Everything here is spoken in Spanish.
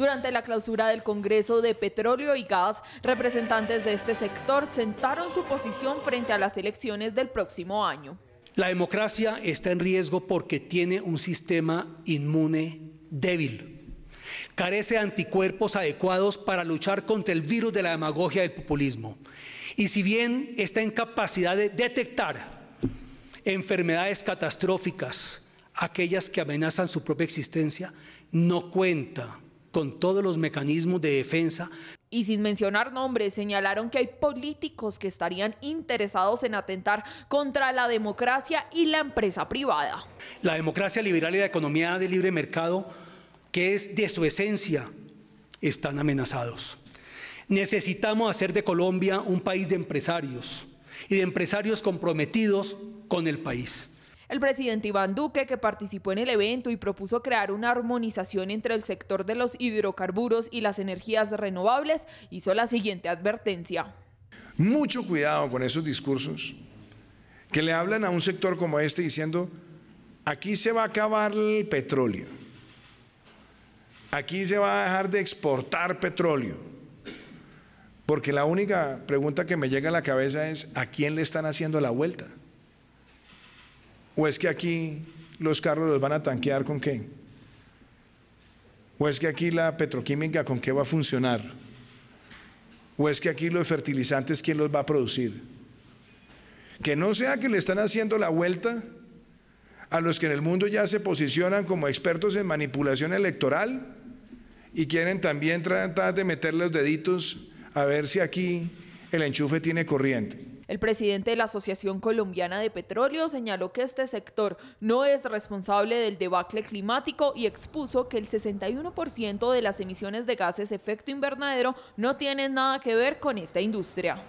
Durante la clausura del Congreso de Petróleo y Gas, representantes de este sector sentaron su posición frente a las elecciones del próximo año. La democracia está en riesgo porque tiene un sistema inmune débil. Carece de anticuerpos adecuados para luchar contra el virus de la demagogia del populismo. Y si bien está en capacidad de detectar enfermedades catastróficas, aquellas que amenazan su propia existencia, no cuenta con todos los mecanismos de defensa. Y sin mencionar nombres, señalaron que hay políticos que estarían interesados en atentar contra la democracia y la empresa privada. La democracia liberal y la economía de libre mercado, que es de su esencia, están amenazados. Necesitamos hacer de Colombia un país de empresarios y de empresarios comprometidos con el país. El presidente Iván Duque, que participó en el evento y propuso crear una armonización entre el sector de los hidrocarburos y las energías renovables, hizo la siguiente advertencia. Mucho cuidado con esos discursos que le hablan a un sector como este diciendo, aquí se va a acabar el petróleo, aquí se va a dejar de exportar petróleo, porque la única pregunta que me llega a la cabeza es, ¿a quién le están haciendo la vuelta? ¿O es que aquí los carros los van a tanquear con qué? ¿O es que aquí la petroquímica con qué va a funcionar? ¿O es que aquí los fertilizantes quién los va a producir? Que no sea que le están haciendo la vuelta a los que en el mundo ya se posicionan como expertos en manipulación electoral y quieren también tratar de meter los deditos a ver si aquí el enchufe tiene corriente. El presidente de la Asociación Colombiana de Petróleo señaló que este sector no es responsable del debacle climático y expuso que el 61% de las emisiones de gases efecto invernadero no tienen nada que ver con esta industria.